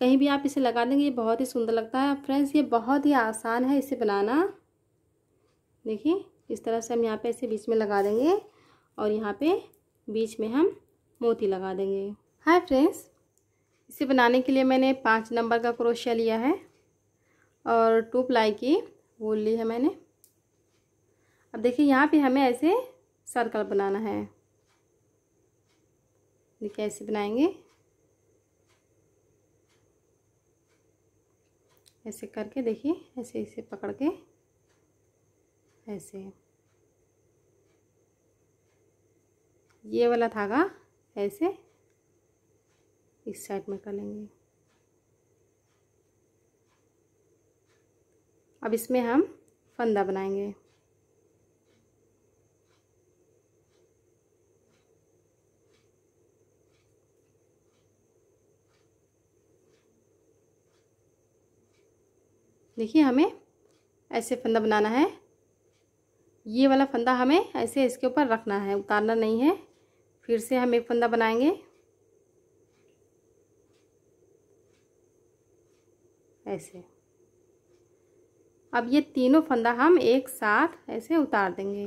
कहीं भी आप इसे लगा देंगे ये बहुत ही सुंदर लगता है फ्रेंड्स ये बहुत ही आसान है इसे बनाना देखिए इस तरह से हम यहाँ पे इसे बीच में लगा देंगे और यहाँ पे बीच में हम मोती लगा देंगे हाय फ्रेंड्स इसे बनाने के लिए मैंने पाँच नंबर का क्रोशिया लिया है और टू प्लाई की वो ली है मैंने अब देखिए यहाँ पे हमें ऐसे सर्कल बनाना है देखिए ऐसे बनाएंगे ऐसे करके देखिए ऐसे इसे पकड़ के ऐसे ये वाला धागा ऐसे इस साइड में कर लेंगे अब इसमें हम फंदा बनाएंगे देखिए हमें ऐसे फंदा बनाना है ये वाला फंदा हमें ऐसे इसके ऊपर रखना है उतारना नहीं है फिर से हम एक फंदा बनाएंगे ऐसे अब ये तीनों फंदा हम एक साथ ऐसे उतार देंगे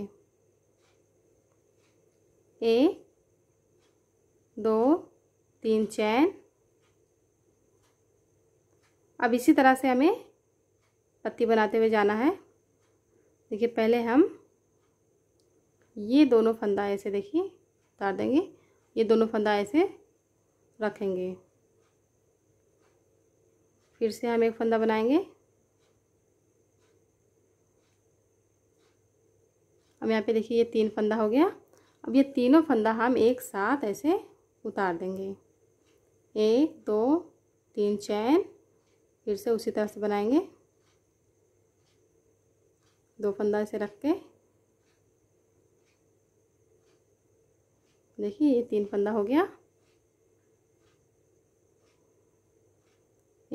एक दो तीन चैन अब इसी तरह से हमें पत्ती बनाते हुए जाना है देखिए पहले हम ये दोनों फंदा ऐसे देखिए उतार देंगे ये दोनों फंदा ऐसे रखेंगे फिर से हम एक फंदा बनाएंगे अब यहाँ पे देखिए ये तीन फंदा हो गया अब ये तीनों फंदा हम एक साथ ऐसे उतार देंगे एक दो तीन चैन फिर से उसी तरह से बनाएंगे दो फंदा ऐसे रख के देखिए ये तीन फंदा हो गया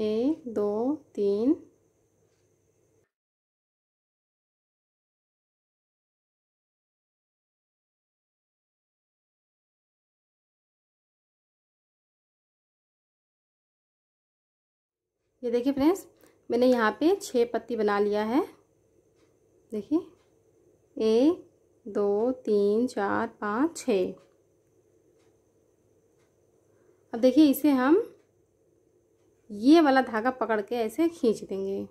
एक दो तीन ये देखिए फ्रेंड्स मैंने यहाँ पे छः पत्ती बना लिया है देखिए एक दो तीन चार पाँच छ अब देखिए इसे हम ये वाला धागा पकड़ के ऐसे खींच देंगे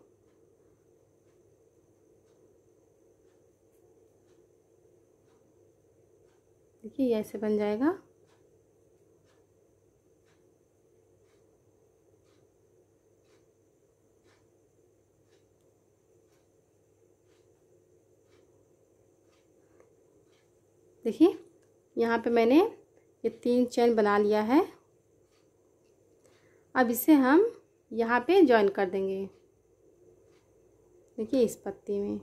देखिए ऐसे बन जाएगा देखिए यहाँ पे मैंने ये तीन चैन बना लिया है अब इसे हम यहाँ पे जॉइन कर देंगे देखिए इस पत्ती में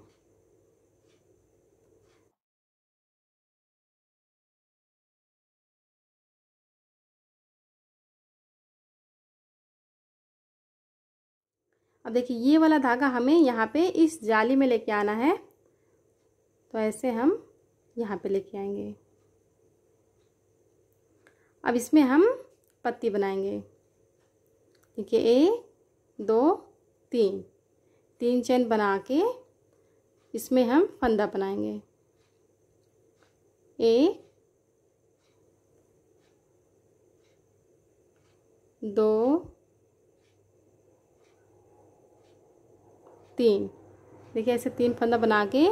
अब देखिए ये वाला धागा हमें यहाँ पे इस जाली में लेके आना है तो ऐसे हम यहाँ पे लेके आएंगे अब इसमें हम पत्ती बनाएंगे देखिए एक दो तीन तीन चैन बना के इसमें हम फंदा बनाएंगे एक दो तीन देखिए ऐसे तीन फंदा बना के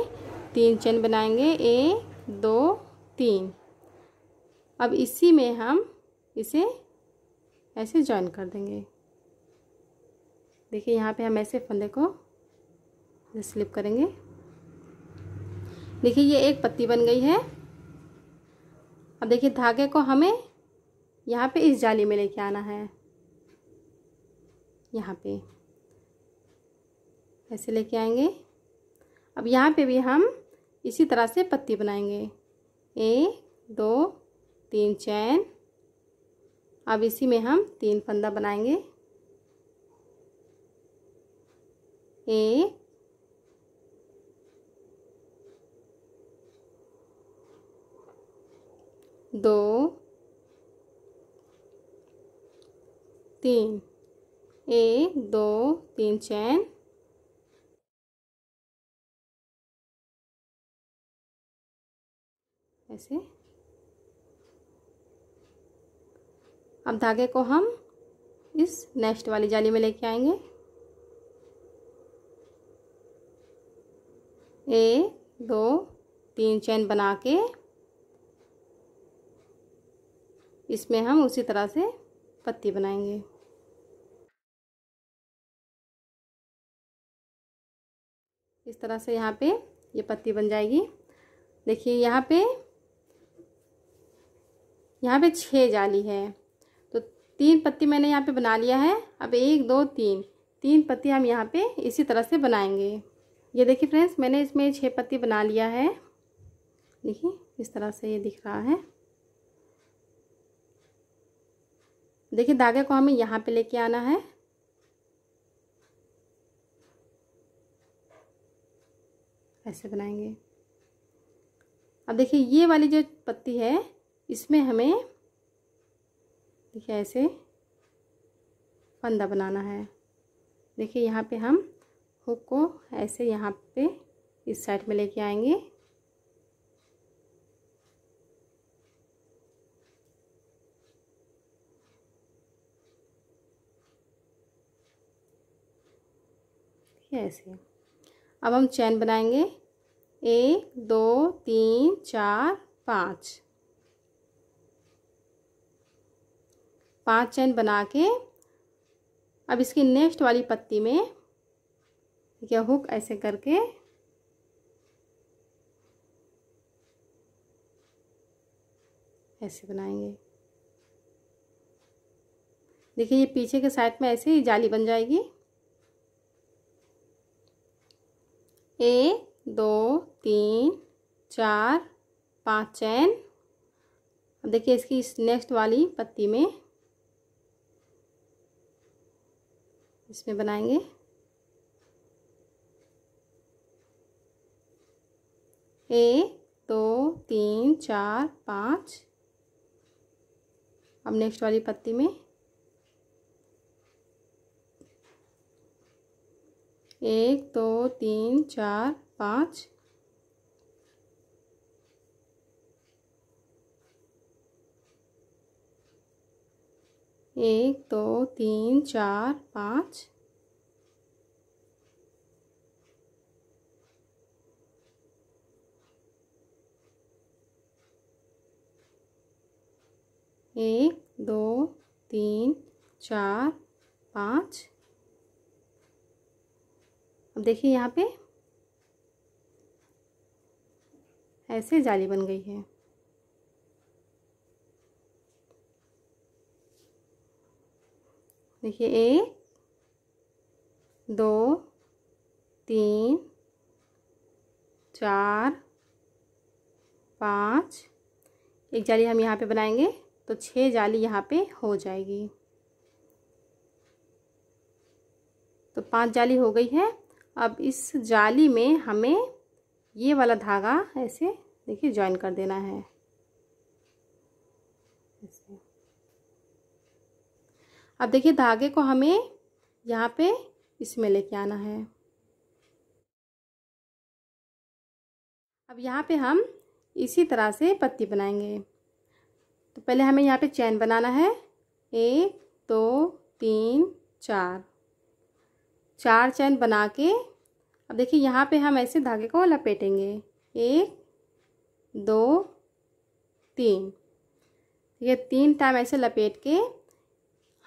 तीन चैन बनाएंगे एक दो तीन अब इसी में हम इसे ऐसे जॉइन कर देंगे देखिए यहाँ पे हम ऐसे फंदे को स्लिप करेंगे देखिए ये एक पत्ती बन गई है अब देखिए धागे को हमें यहाँ पे इस जाली में लेके आना है यहाँ पे ऐसे लेके आएंगे अब यहाँ पे भी हम इसी तरह से पत्ती बनाएंगे एक दो तीन चैन अब इसी में हम तीन फंदा बनाएंगे एक दो तीन एक दो तीन चैन ऐसे अब धागे को हम इस नेक्स्ट वाली जाली में लेके आएंगे एक दो तीन चैन बना के इसमें हम उसी तरह से पत्ती बनाएंगे इस तरह से यहाँ पे ये पत्ती बन जाएगी देखिए यहाँ पे यहाँ पे छः जाली है तो तीन पत्ती मैंने यहाँ पे बना लिया है अब एक दो तीन तीन पत्ती हम यहाँ पे इसी तरह से बनाएंगे ये देखिए फ्रेंड्स मैंने इसमें छः पत्ती बना लिया है देखिए इस तरह से ये दिख रहा है देखिए धागे को हमें यहाँ पे लेके आना है ऐसे बनाएंगे अब देखिए ये वाली जो पत्ती है इसमें हमें देखिए ऐसे फंदा बनाना है देखिए यहाँ पे हम हुक को ऐसे यहाँ पे इस साइड में लेके आएंगे ऐसे अब हम चैन बनाएंगे एक दो तीन चार पाँच पांच चैन बना के अब इसकी नेक्स्ट वाली पत्ती में यह हुक ऐसे करके ऐसे बनाएंगे देखिए ये पीछे के साइड में ऐसे ही जाली बन जाएगी एक दो तीन चार पाँच चैन अब देखिए इसकी इस नेक्स्ट वाली पत्ती में इसमें बनाएंगे एक दो तीन चार पाँच अब नेक्स्ट वाली पत्ती में एक दो तीन चार पाँच एक दो तीन चार पाँच एक दो तीन चार पाँच अब देखिए यहाँ पे ऐसे जाली बन गई है देखिए एक दो तीन चार पाँच एक जाली हम यहाँ पे बनाएंगे तो छः जाली यहाँ पे हो जाएगी तो पांच जाली हो गई है अब इस जाली में हमें ये वाला धागा ऐसे देखिए ज्वाइन कर देना है अब देखिए धागे को हमें यहाँ पे इसमें लेके आना है अब यहाँ पे हम इसी तरह से पत्ती बनाएंगे तो पहले हमें यहाँ पे चैन बनाना है एक दो तीन चार चार चैन बना के अब देखिए यहाँ पे हम ऐसे धागे को लपेटेंगे एक दो तीन ये तीन टाइम ऐसे लपेट के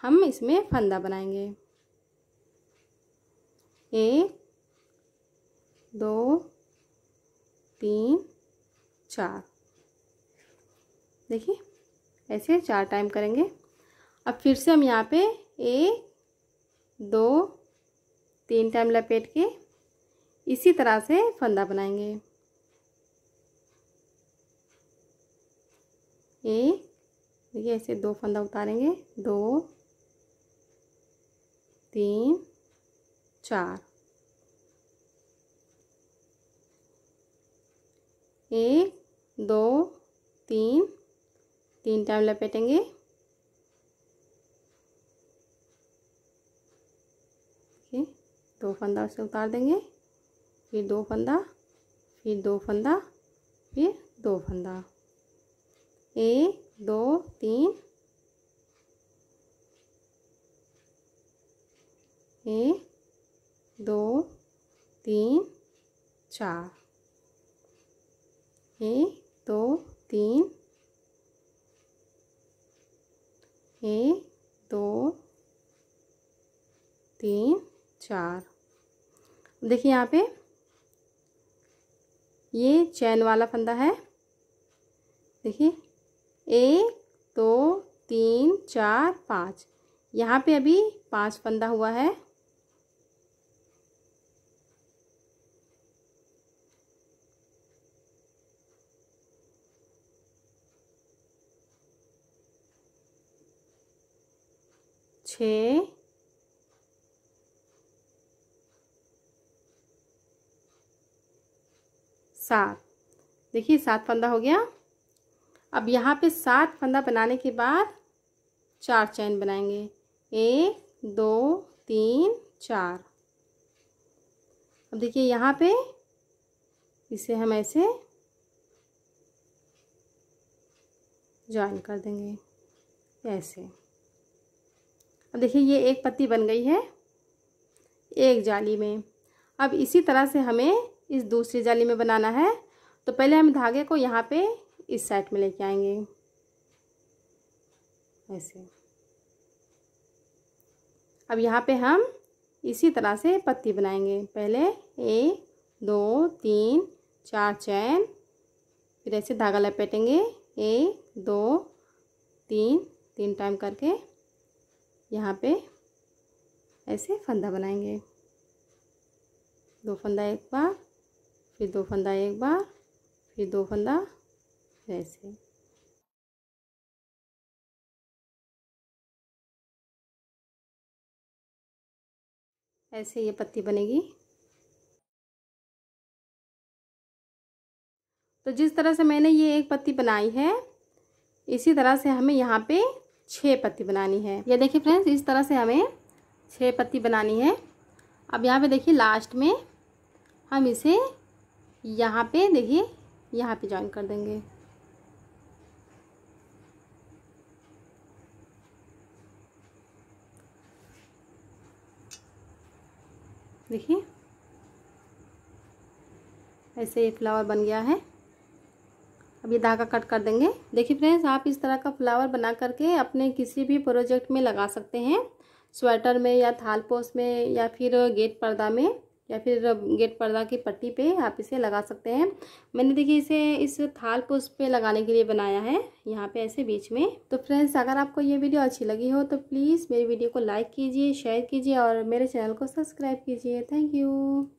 हम इसमें फंदा बनाएंगे एक दो तीन चार देखिए ऐसे चार टाइम करेंगे अब फिर से हम यहाँ पे एक दो तीन टाइम लपेट के इसी तरह से फंदा बनाएंगे एक देखिए ऐसे दो फंदा उतारेंगे दो तीन चार एक दो तीन तीन टाइम लपेटेंगे ठीक दो फंदा उसे उतार देंगे फिर दो फंदा फिर दो फंदा फिर दो फंदा एक दो तीन एक दो तीन चार एक दो तीन एक दो तीन चार देखिए यहाँ पे ये चैन वाला फंदा है देखिए एक दो तीन चार पाँच यहाँ पे अभी पांच फंदा हुआ है छः सात देखिए सात फंदा हो गया अब यहाँ पे सात फंदा बनाने के बाद चार चैन बनाएंगे एक दो तीन चार अब देखिए यहाँ पे इसे हम ऐसे ज्वाइन कर देंगे ऐसे अब देखिए ये एक पत्ती बन गई है एक जाली में अब इसी तरह से हमें इस दूसरी जाली में बनाना है तो पहले हम धागे को यहाँ पे इस साइड में लेके आएंगे ऐसे अब यहाँ पे हम इसी तरह से पत्ती बनाएंगे पहले एक दो तीन चार चैन फिर ऐसे धागा लपेटेंगे एक दो तीन तीन टाइम करके यहाँ पे ऐसे फंदा बनाएंगे दो फंदा एक बार फिर दो फंदा एक बार फिर दो फंदा ऐसे ऐसे ये पत्ती बनेगी तो जिस तरह से मैंने ये एक पत्ती बनाई है इसी तरह से हमें यहाँ पे छः पत्ती बनानी है ये देखिए फ्रेंड्स इस तरह से हमें छः पत्ती बनानी है अब यहाँ पे देखिए लास्ट में हम इसे यहाँ पे देखिए यहाँ पे ज्वाइन कर देंगे देखिए ऐसे ये फ्लावर बन गया है अब ये धागा कट कर देंगे देखिए फ्रेंड्स आप इस तरह का फ्लावर बना करके अपने किसी भी प्रोजेक्ट में लगा सकते हैं स्वेटर में या थाल पोस्ट में या फिर गेट पर्दा में या फिर गेट पर्दा की पट्टी पे आप इसे लगा सकते हैं मैंने देखिए इसे इस थाल पोस्ट पे लगाने के लिए बनाया है यहाँ पे ऐसे बीच में तो फ्रेंड्स अगर आपको ये वीडियो अच्छी लगी हो तो प्लीज़ मेरी वीडियो को लाइक कीजिए शेयर कीजिए और मेरे चैनल को सब्सक्राइब कीजिए थैंक यू